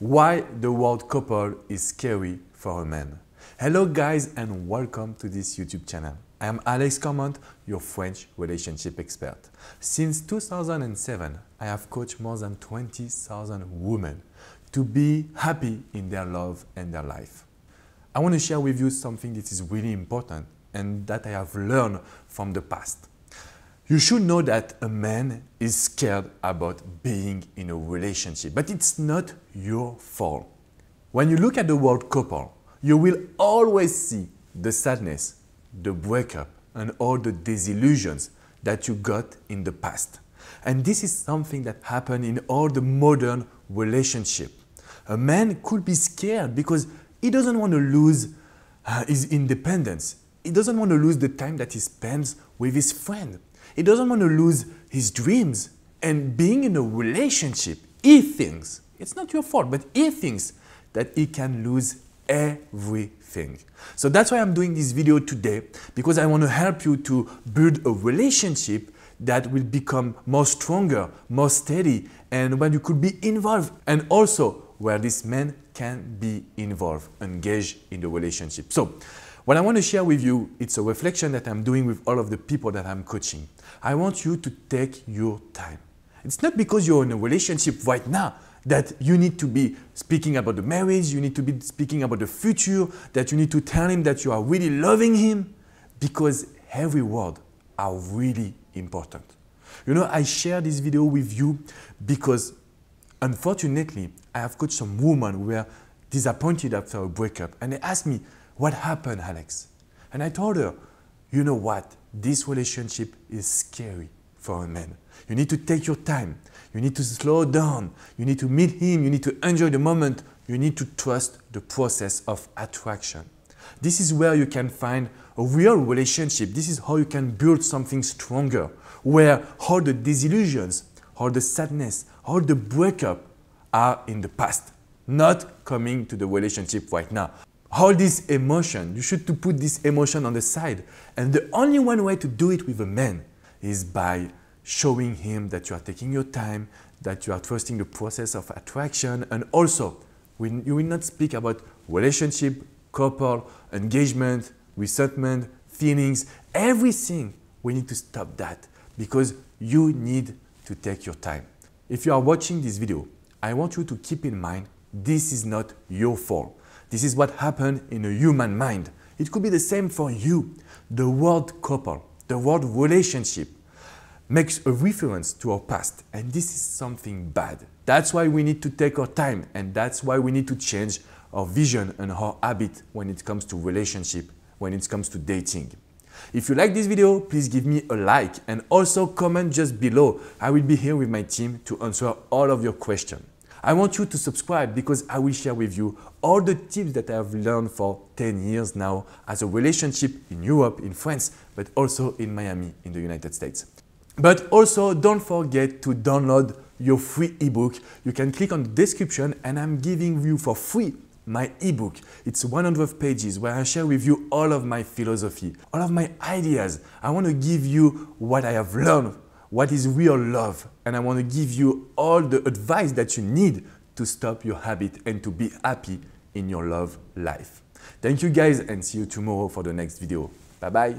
Why the word couple is scary for a man. Hello guys and welcome to this YouTube channel. I am Alex Comment, your French relationship expert. Since 2007, I have coached more than 20,000 women to be happy in their love and their life. I want to share with you something that is really important and that I have learned from the past. You should know that a man is scared about being in a relationship, but it's not your fault. When you look at the word couple, you will always see the sadness, the breakup, and all the disillusions that you got in the past. And this is something that happens in all the modern relationship. A man could be scared because he doesn't want to lose uh, his independence. He doesn't want to lose the time that he spends with his friend he doesn't want to lose his dreams. And being in a relationship, he thinks, it's not your fault, but he thinks that he can lose everything. So that's why I'm doing this video today, because I want to help you to build a relationship that will become more stronger, more steady, and when you could be involved, and also where this man can be involved, engaged in the relationship. So what I want to share with you, it's a reflection that I'm doing with all of the people that I'm coaching. I want you to take your time. It's not because you're in a relationship right now that you need to be speaking about the marriage, you need to be speaking about the future, that you need to tell him that you are really loving him, because every word are really important. You know, I share this video with you because unfortunately, I have coached some women who were disappointed after a breakup and they asked me, what happened, Alex? And I told her, You know what? This relationship is scary for a man. You need to take your time. You need to slow down. You need to meet him. You need to enjoy the moment. You need to trust the process of attraction. This is where you can find a real relationship. This is how you can build something stronger, where all the disillusions, all the sadness, all the breakup are in the past, not coming to the relationship right now all this emotion, you should to put this emotion on the side. And the only one way to do it with a man is by showing him that you are taking your time, that you are trusting the process of attraction, and also we, you will not speak about relationship, couple, engagement, resentment, feelings, everything. We need to stop that because you need to take your time. If you are watching this video, I want you to keep in mind this is not your fault. This is what happened in a human mind. It could be the same for you. The word couple, the word relationship makes a reference to our past, and this is something bad. That's why we need to take our time, and that's why we need to change our vision and our habit when it comes to relationship, when it comes to dating. If you like this video, please give me a like and also comment just below. I will be here with my team to answer all of your questions. I want you to subscribe because I will share with you all the tips that I have learned for 10 years now as a relationship in Europe, in France, but also in Miami, in the United States. But also don't forget to download your free ebook. You can click on the description and I'm giving you for free my ebook. It's 100 pages where I share with you all of my philosophy, all of my ideas. I want to give you what I have learned what is real love? And I want to give you all the advice that you need to stop your habit and to be happy in your love life. Thank you guys and see you tomorrow for the next video. Bye bye.